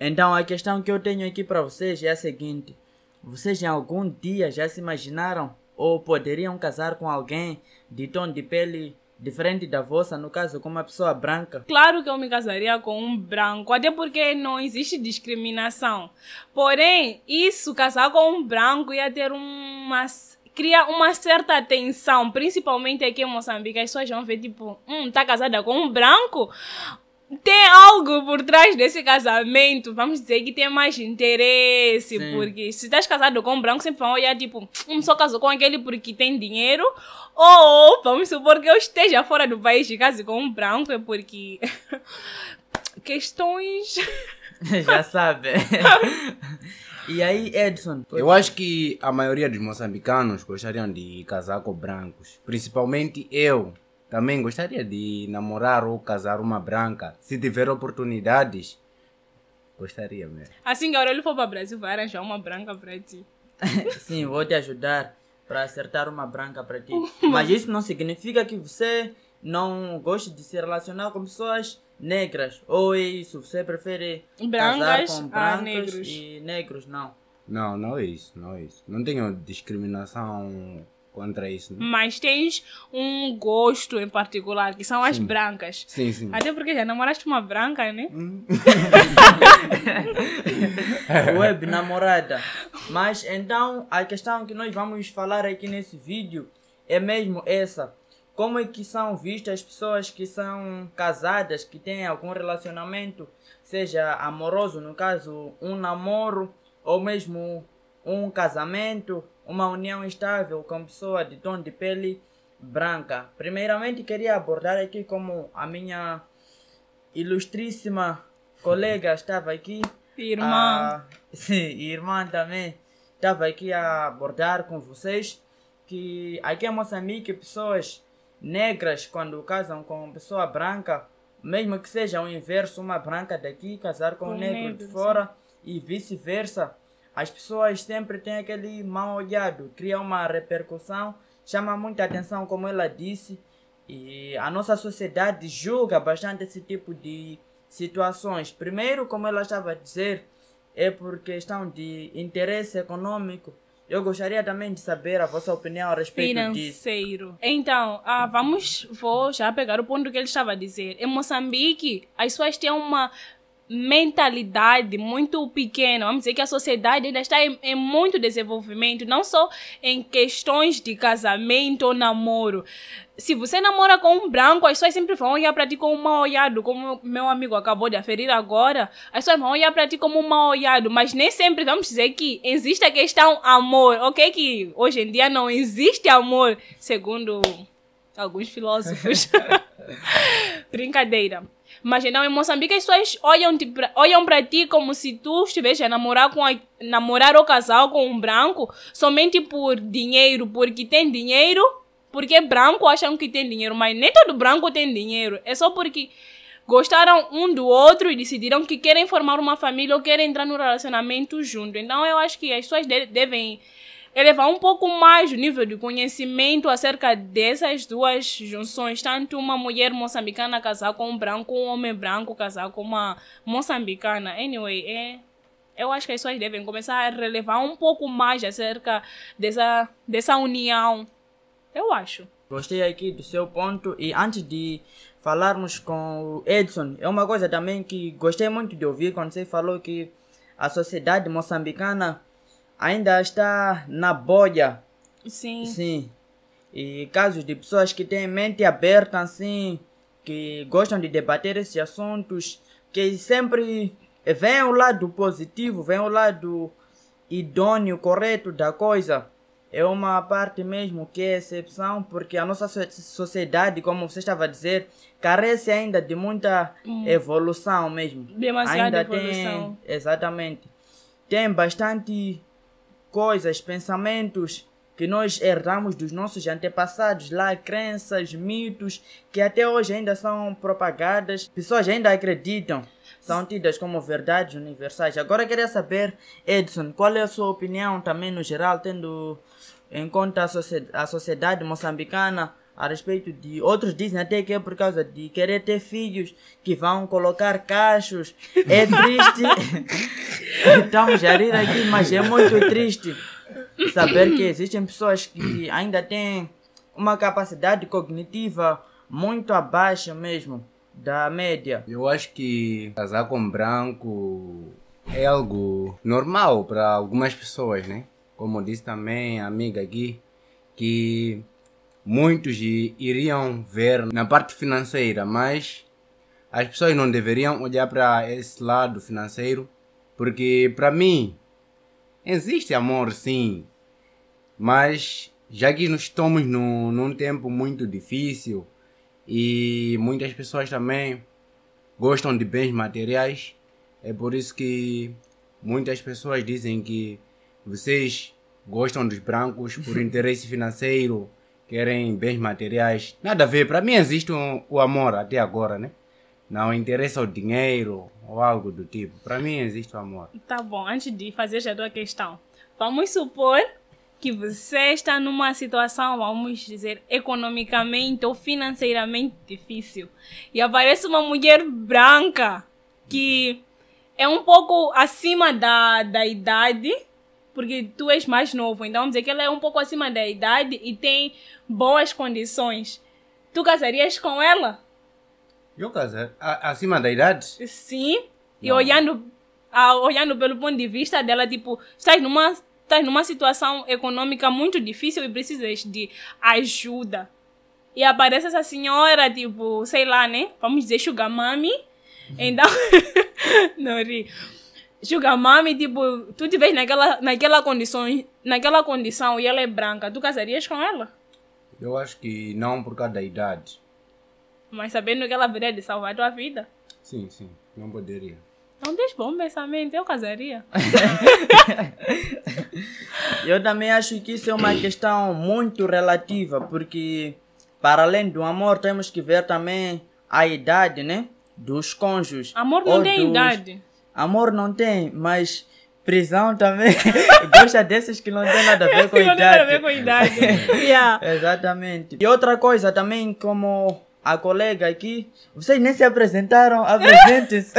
Então a questão que eu tenho aqui para vocês é a seguinte: vocês em algum dia já se imaginaram ou poderiam casar com alguém de tom de pele diferente da vossa, no caso com uma pessoa branca? Claro que eu me casaria com um branco, até porque não existe discriminação. Porém, isso casar com um branco ia ter uma cria uma certa tensão, principalmente aqui em Moçambique, as pessoas vão ver tipo, hum, tá casada com um branco? tem algo por trás desse casamento, vamos dizer que tem mais interesse, Sim. porque se estás casado com um branco, sempre vão olhar tipo, um só casou com aquele porque tem dinheiro, ou vamos supor que eu esteja fora do país e case com um branco, é porque questões... Já sabe. e aí, Edson? Eu acho que a maioria dos moçambicanos gostariam de casar com brancos, principalmente eu. Também gostaria de namorar ou casar uma branca, se tiver oportunidades. Gostaria mesmo. Assim que Aurélio for para o Brasil, vai arranjar uma branca para ti. Sim, vou te ajudar para acertar uma branca para ti. Mas isso não significa que você não goste de se relacionar com pessoas negras. Ou é isso, você prefere brancas casar com brancos negros. e negros, não. Não, não é isso, não é isso. Não tenho discriminação contra isso. Né? Mas tens um gosto em particular, que são as sim. brancas. Sim, sim. Até porque já namoraste uma branca, né? Web hum. namorada. Mas então, a questão que nós vamos falar aqui nesse vídeo é mesmo essa. Como é que são vistas as pessoas que são casadas, que têm algum relacionamento, seja amoroso, no caso, um namoro, ou mesmo um casamento, uma união estável com pessoa de tom de pele branca. Primeiramente, queria abordar aqui como a minha ilustríssima colega estava aqui. Irmã. Ah, sim, irmã também estava aqui a abordar com vocês que aqui em é Moçambique pessoas negras quando casam com pessoa branca, mesmo que seja o inverso, uma branca daqui casar com um negro, negro de fora sim. e vice-versa, as pessoas sempre têm aquele mal olhado, cria uma repercussão, chama muita atenção, como ela disse, e a nossa sociedade julga bastante esse tipo de situações. Primeiro, como ela estava a dizer, é por questão de interesse econômico. Eu gostaria também de saber a vossa opinião a respeito Financeiro. disso. Então, ah, vamos, vou já pegar o ponto que ele estava a dizer. Em Moçambique, as pessoas têm uma mentalidade muito pequena. Vamos dizer que a sociedade ainda está em, em, muito desenvolvimento, não só em questões de casamento ou namoro. Se você namora com um branco, as pessoas sempre vão olhar para ti como um mal olhado, como meu amigo acabou de aferir agora. As pessoas vão olhar para ti como um mal olhado, mas nem sempre vamos dizer que existe a questão amor, ok? Que hoje em dia não existe amor, segundo alguns filósofos. Brincadeira. Mas então em Moçambique as pessoas olham, olham para ti como se tu estivesse a namorar, com a, namorar ou casar com um branco somente por dinheiro, porque tem dinheiro, porque branco acham que tem dinheiro, mas nem todo branco tem dinheiro. É só porque gostaram um do outro e decidiram que querem formar uma família ou querem entrar no relacionamento junto. Então eu acho que as pessoas de, devem elevar um pouco mais o nível de conhecimento acerca dessas duas junções, tanto uma mulher moçambicana casar com um branco, um homem branco casar com uma moçambicana. Anyway, é, eu acho que as pessoas devem começar a relevar um pouco mais acerca dessa, dessa união. Eu acho. Gostei aqui do seu ponto e antes de falarmos com o Edson, é uma coisa também que gostei muito de ouvir quando você falou que a sociedade moçambicana ainda está na bolha. Sim. Sim. E casos de pessoas que têm mente aberta, assim, que gostam de debater esses assuntos, que sempre vem o lado positivo, vem o lado idôneo, correto da coisa. É uma parte mesmo que é exceção, porque a nossa sociedade, como você estava a dizer, carece ainda de muita hum. evolução mesmo. Demasiada ainda evolução. Tem, exatamente. Tem bastante coisas, pensamentos que nós herdamos dos nossos antepassados, lá crenças, mitos que até hoje ainda são propagadas, pessoas ainda acreditam, são tidas como verdades universais. Agora queria saber, Edson, qual é a sua opinião também no geral, tendo em conta a, sociedade moçambicana a respeito de. Outros dizem até que é por causa de querer ter filhos que vão colocar cachos. É triste. Estamos a rir aqui, mas é muito triste saber que existem pessoas que ainda têm uma capacidade cognitiva muito abaixo mesmo da média. Eu acho que casar com branco é algo normal para algumas pessoas, né? Como disse também a amiga aqui, que muitos iriam ver na parte financeira, mas as pessoas não deveriam olhar para esse lado financeiro, porque para mim existe amor sim, mas já que nós estamos num, num tempo muito difícil e muitas pessoas também gostam de bens materiais, é por isso que muitas pessoas dizem que vocês gostam dos brancos por interesse financeiro querem bens materiais. Nada a ver, para mim existe um, o amor até agora, né? Não interessa o dinheiro ou algo do tipo. Para mim existe o amor. Tá bom, antes de fazer já a questão, vamos supor que você está numa situação, vamos dizer, economicamente ou financeiramente difícil. E aparece uma mulher branca que é um pouco acima da, da idade porque tu és mais novo. Então, dizer que ela é um pouco acima da idade e tem boas condições. Tu casarias com ela? Eu casar? Acima da idade? Sim. Não. E olhando, a, olhando pelo ponto de vista dela, tipo, estás numa, estás numa situação econômica muito difícil e precisas de ajuda. E aparece essa senhora, tipo, sei lá, né? Vamos dizer sugar mami. Então, não ri. Sugar Mami, tipo, tu te vês naquela, naquela, condição, naquela condição e ela é branca, tu casarias com ela? Eu acho que não por causa da idade. Mas sabendo que ela viria de salvar a tua vida? Sim, sim, não poderia. Não tens bom pensamento, eu casaria. eu também acho que isso é uma questão muito relativa, porque para além do amor temos que ver também a idade, né? Dos cônjuges. Amor não tem dos... idade. Amor não tem, mas prisão também. Gosta desses que não tem nada a ver com idade. não tem nada a ver com idade. É, yeah. Exatamente. E outra coisa também, como a colega aqui, vocês nem se apresentaram, apresentem-se.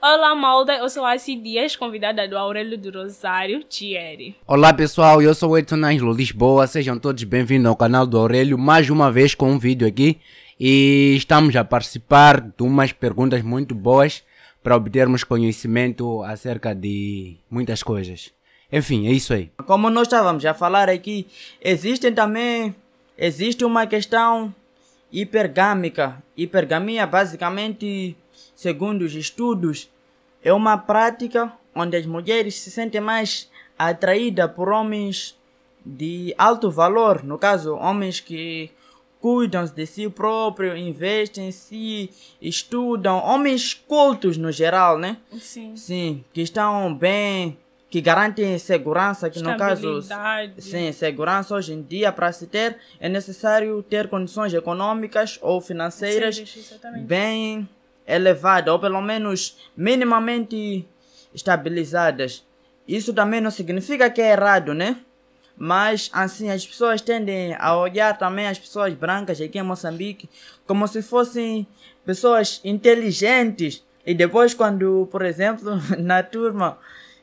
Olá, Malda, eu sou a Asi Dias, convidada do Aurelio do Rosário Thierry. Olá, pessoal, eu sou o Edson Angelo Lisboa, sejam todos bem-vindos ao canal do Aurelio, mais uma vez com um vídeo aqui. E estamos a participar de umas perguntas muito boas para obtermos conhecimento acerca de muitas coisas. Enfim, é isso aí. Como nós estávamos a falar aqui, existem também existe uma questão hipergâmica. Hipergamia basicamente, segundo os estudos, é uma prática onde as mulheres se sentem mais atraídas por homens de alto valor, no caso, homens que cuidam-se de si próprios, investem em si, estudam, homens cultos no geral, né? Sim. Sim, que estão bem, que garantem segurança, que no caso, sim, segurança hoje em dia para se ter é necessário ter condições econômicas ou financeiras sim, bem elevadas ou pelo menos minimamente estabilizadas. Isso também não significa que é errado, né? Mas assim, as pessoas tendem a olhar também as pessoas brancas aqui em Moçambique como se fossem pessoas inteligentes. E depois, quando, por exemplo, na turma,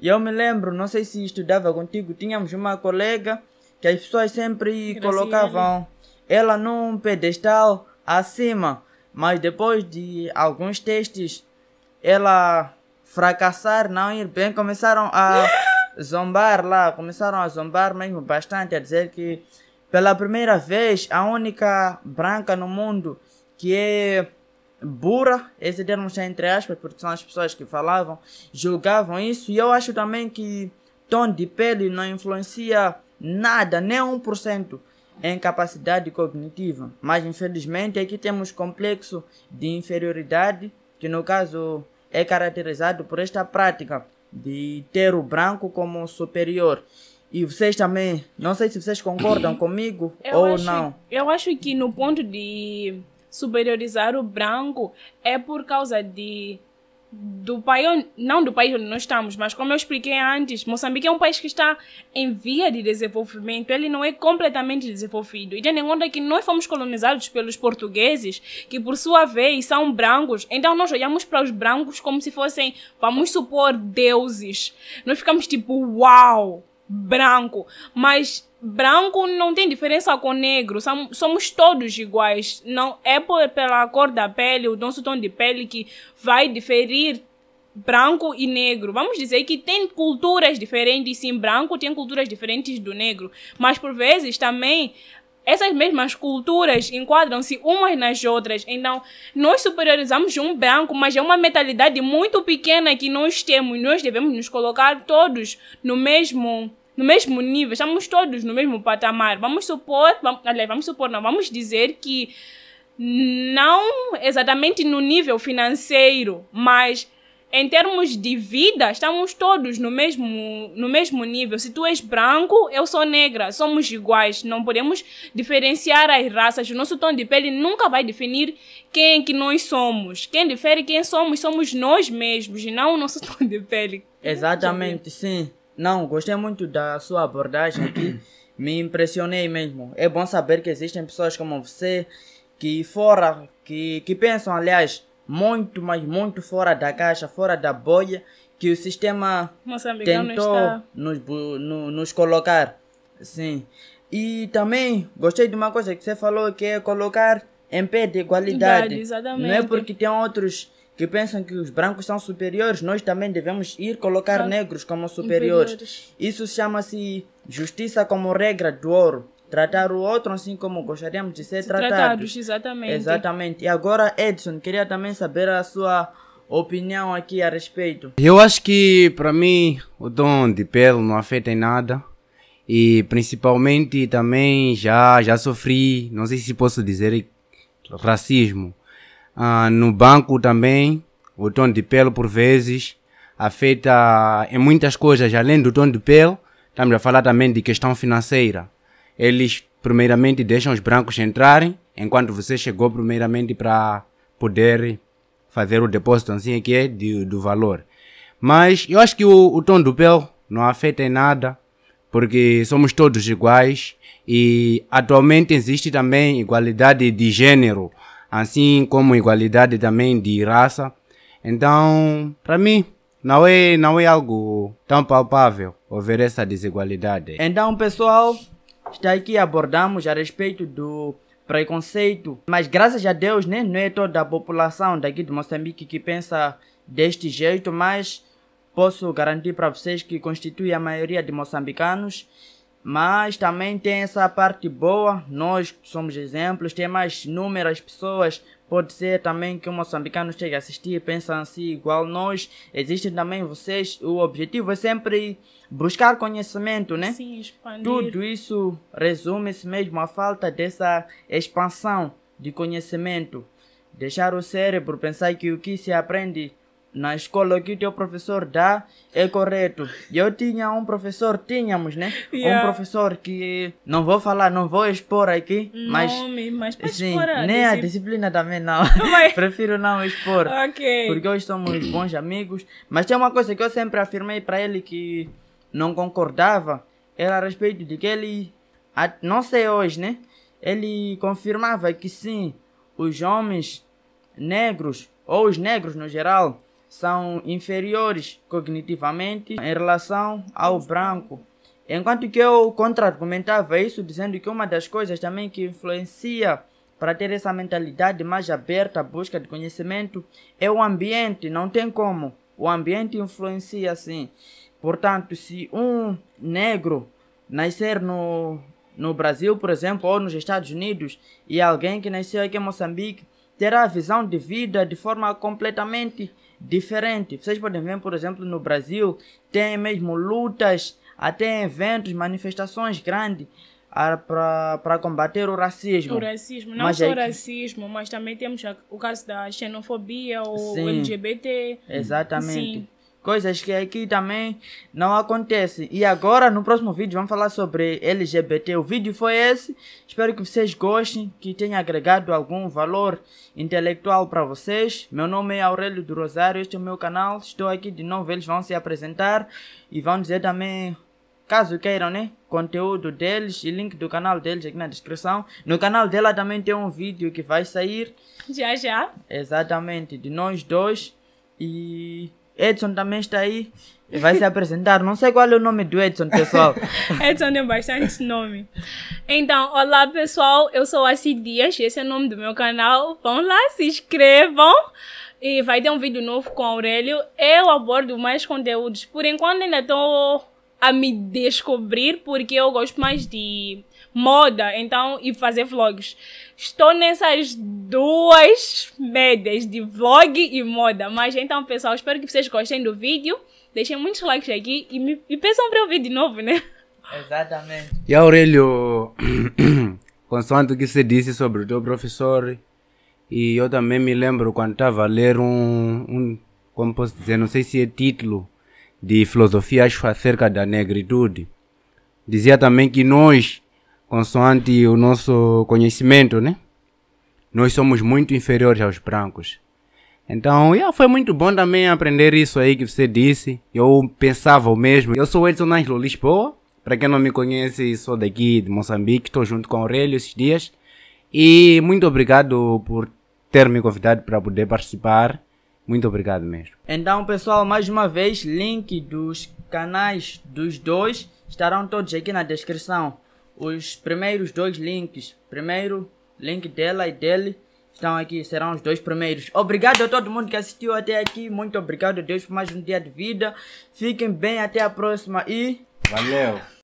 eu me lembro, não sei se estudava contigo, tínhamos uma colega que as pessoas sempre Graciela. colocavam ela num pedestal acima, mas depois de alguns testes, ela fracassar, não ir bem, começaram a. zombar lá, começaram a zombar mesmo bastante, a dizer que pela primeira vez a única branca no mundo que é burra, esse termo está entre aspas, porque são as pessoas que falavam, julgavam isso, e eu acho também que tom de pele não influencia nada, nem 1% em capacidade cognitiva. Mas infelizmente aqui temos complexo de inferioridade, que no caso é caracterizado por esta prática de ter o branco como superior. E vocês também, não sei se vocês concordam comigo eu ou acho, não. Eu acho que no ponto de superiorizar o branco é por causa de do país, não do país onde nós estamos, mas como eu expliquei antes, Moçambique é um país que está em via de desenvolvimento, ele não é completamente desenvolvido. E tendo em conta que nós fomos colonizados pelos portugueses, que por sua vez são brancos, então nós olhamos para os brancos como se fossem, vamos supor, deuses. Nós ficamos tipo, uau! branco. Mas branco não tem diferença com negro, somos todos iguais. Não é por, pela cor da pele, o nosso tom de pele que vai diferir branco e negro. Vamos dizer que tem culturas diferentes, sim, branco tem culturas diferentes do negro, mas por vezes também essas mesmas culturas enquadram-se umas nas outras. Então, nós superiorizamos um branco, mas é uma mentalidade muito pequena que nós temos. Nós devemos nos colocar todos no mesmo no mesmo nível, estamos todos no mesmo patamar. Vamos supor, vamos, aliás, vamos supor, não, vamos dizer que não exatamente no nível financeiro, mas em termos de vida, estamos todos no mesmo, no mesmo nível. Se tu és branco, eu sou negra, somos iguais. Não podemos diferenciar as raças. O nosso tom de pele nunca vai definir quem que nós somos. Quem difere quem somos, somos nós mesmos, e não o nosso tom de pele. Exatamente, sim. Não, gostei muito da sua abordagem aqui. Me impressionei mesmo. É bom saber que existem pessoas como você que fora, que, que pensam, aliás, muito, mas muito fora da caixa, fora da bolha que o sistema tentou nos, no, nos colocar. Sim. E também gostei de uma coisa que você falou, que é colocar em pé de igualdade. Não é porque tem outros que pensam que os brancos são superiores, nós também devemos ir colocar negros como superiores. Isso chama-se justiça como regra do ouro tratar o outro assim como gostaríamos de ser tratados. tratados. Exatamente. Exatamente. E agora, Edson, queria também saber a sua opinião aqui a respeito. Eu acho que, para mim, o dom de pelo não afeta em nada. E principalmente também já, já sofri, não sei se posso dizer, racismo. Ah, no banco também, o tom de pelo por vezes afeta em muitas coisas, além do tom de pelo estamos a falar também de questão financeira eles primeiramente deixam os brancos entrarem, enquanto você chegou primeiramente para poder fazer o depósito, assim é que é, de, do valor. Mas eu acho que o, o tom do pele não afeta em nada, porque somos todos iguais e atualmente existe também igualdade de gênero, assim como igualdade também de raça. Então, para mim, não é, não é algo tão palpável haver essa desigualdade. Então, pessoal, Está aqui abordamos a respeito do preconceito. Mas graças a Deus, né, não é toda a população daqui de Moçambique que pensa deste jeito, mas posso garantir para vocês que constitui a maioria de moçambicanos. Mas também tem essa parte boa, nós somos exemplos, tem mais inúmeras pessoas Pode ser também que o moçambicano chegue a assistir e pense assim igual nós. Existem também vocês. O objetivo é sempre buscar conhecimento, né? Sim, expandir. Tudo isso resume-se mesmo à falta dessa expansão de conhecimento. Deixar o cérebro pensar que o que se aprende na escola o que o teu professor dá é correto. Eu tinha um professor, tínhamos, né? Yeah. Um professor que não vou falar, não vou expor aqui, mas Nome, mas, mas sim, nem a disciplina também não. Prefiro não expor. Ok. Porque hoje somos bons amigos, mas tem uma coisa que eu sempre afirmei para ele que não concordava, era a respeito de que ele não sei hoje, né? Ele confirmava que sim, os homens negros ou os negros no geral são inferiores cognitivamente em relação ao branco. Enquanto que eu contra-argumentava isso, dizendo que uma das coisas também que influencia para ter essa mentalidade mais aberta à busca de conhecimento é o ambiente, não tem como. O ambiente influencia sim. Portanto, se um negro nascer no, no Brasil, por exemplo, ou nos Estados Unidos, e alguém que nasceu aqui em Moçambique, terá a visão de vida de forma completamente diferente. Vocês podem ver, por exemplo, no Brasil, tem mesmo lutas, até eventos, manifestações grandes ah, para combater o racismo. O racismo, não mas só o que... racismo, mas também temos o caso da xenofobia, o Sim, LGBT. Exatamente. Sim coisas que aqui também não acontecem. E agora, no próximo vídeo, vamos falar sobre LGBT. O vídeo foi esse. Espero que vocês gostem, que tenha agregado algum valor intelectual para vocês. Meu nome é Aurélio do Rosário, este é o meu canal. Estou aqui de novo, eles vão se apresentar e vão dizer também caso queiram, né? Conteúdo deles e link do canal deles aqui na descrição. No canal dela também tem um vídeo que vai sair. Já, já. Exatamente, de nós dois. E Edson também está aí e vai se apresentar. Não sei qual é o nome do Edson, pessoal. Edson tem bastante nome. Então, olá pessoal, eu sou a Cidias, esse é o nome do meu canal. Vão lá, se inscrevam. E vai ter um vídeo novo com Aurélio. Eu abordo mais conteúdos. Por enquanto ainda estou a me descobrir, porque eu gosto mais de moda, então, e fazer vlogs. Estou nessas duas médias de vlog e moda. Mas então, pessoal, espero que vocês gostem do vídeo. Deixem muitos likes aqui e, me, e peçam para eu ver de novo, né? Exatamente. E Aurélio, consoante o que você disse sobre o teu professor, e eu também me lembro quando estava a ler um, um, como posso dizer, não sei se é título, de filosofia acho acerca da negritude. Dizia também que nós, consoante o nosso conhecimento, né? Nós somos muito inferiores aos brancos. Então, yeah, foi muito bom também aprender isso aí que você disse. Eu pensava o mesmo. Eu sou Edson Angelo Lisboa. Para quem não me conhece, sou daqui de Moçambique. Estou junto com o Aurélio esses dias. E muito obrigado por ter me convidado para poder participar. Muito obrigado mesmo. Então, pessoal, mais uma vez, link dos canais dos dois estarão todos aqui na descrição. Os primeiros dois links, primeiro link dela e dele, estão aqui, serão os dois primeiros. Obrigado a todo mundo que assistiu até aqui, muito obrigado a Deus por mais um dia de vida. Fiquem bem, até a próxima e... Valeu!